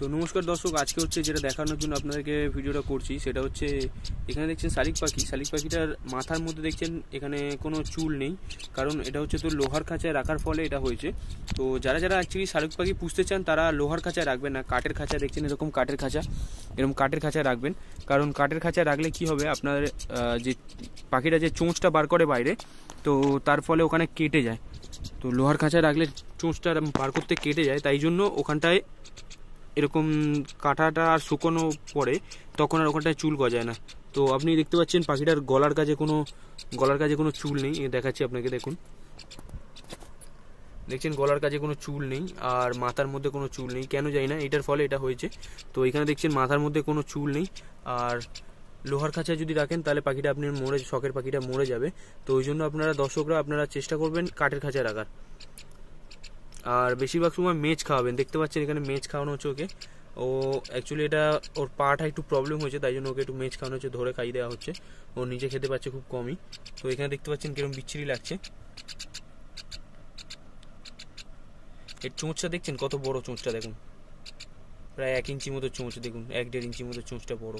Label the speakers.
Speaker 1: তো নমস্কার দর্শক আজকে হচ্ছে যেটা দেখানোর জন্য আপনাদেরকে ভিডিওটা করছি সেটা হচ্ছে এখানে দেখছেন শালিক পাখি শালিক পাখিটার মাথার মধ্যে দেখছেন এখানে কোনো চুল নেই কারণ এটা হচ্ছে তো লোহার খাঁচায় রাখার ফলে এটা হয়েছে তো যারা যারা অ্যাকচুয়ালি শালিক পাখি পুষতে চান তারা লোহার খাঁচায় রাখবেন না কাঠের খাঁচা দেখছেন এরকম কাঠের খাঁচা এরকম কাঠের খাঁচায় রাখবেন কারণ কাঠের খাঁচায় রাখলে কি হবে আপনার যে পাখিটা যে চোঁচটা বার করে বাইরে তো তার ফলে ওখানে কেটে যায় তো লোহার খাঁচায় রাখলে চোঁচটা বার করতে কেটে যায় তাই জন্য ওখানটায় এরকম কাঁটাটা আর শুকনো পড়ে তখন আর ওখানটায় চুল গজায় না তো আপনি দেখতে পাচ্ছেন পাখিটার গলার কাছে কোনো গলার কাছে কোনো চুল নেই দেখাচ্ছি আপনাকে দেখুন দেখছেন গলার কাছে কোনো চুল নেই আর মাথার মধ্যে কোনো চুল নেই কেন জানি না এটার ফলে এটা হয়েছে তো এখানে দেখছেন মাথার মধ্যে কোনো চুল নেই আর লোহার খাঁচায় যদি রাখেন তাহলে পাখিটা আপনি মরে শখের পাখিটা মরে যাবে তো ওই জন্য আপনারা দর্শকরা আপনারা চেষ্টা করবেন কাঠের খাঁচায় রাখার আর বেশিরভাগ সময় মেজ খাওয়াবেন দেখতে পাচ্ছেন এখানে মেজ খাওয়ানো হচ্ছে ওকে ও অ্যাকচুয়ালি এটা ওর পাটা একটু প্রবলেম হয়েছে তাই জন্য ওকে একটু মেজ খাওয়ানো হচ্ছে ধরে খাইয়ে দেওয়া হচ্ছে ও নিজে খেতে পাচ্ছে খুব কমই তো এখানে দেখতে পাচ্ছেন কিরকম বিচ্ছিরি লাগছে এর চোঁচটা দেখছেন কত বড় চোঁচটা দেখুন প্রায় এক ইঞ্চি মতো চোঁচ দেখুন এক দেড় ইঞ্চি মতো চোঁচটা বড়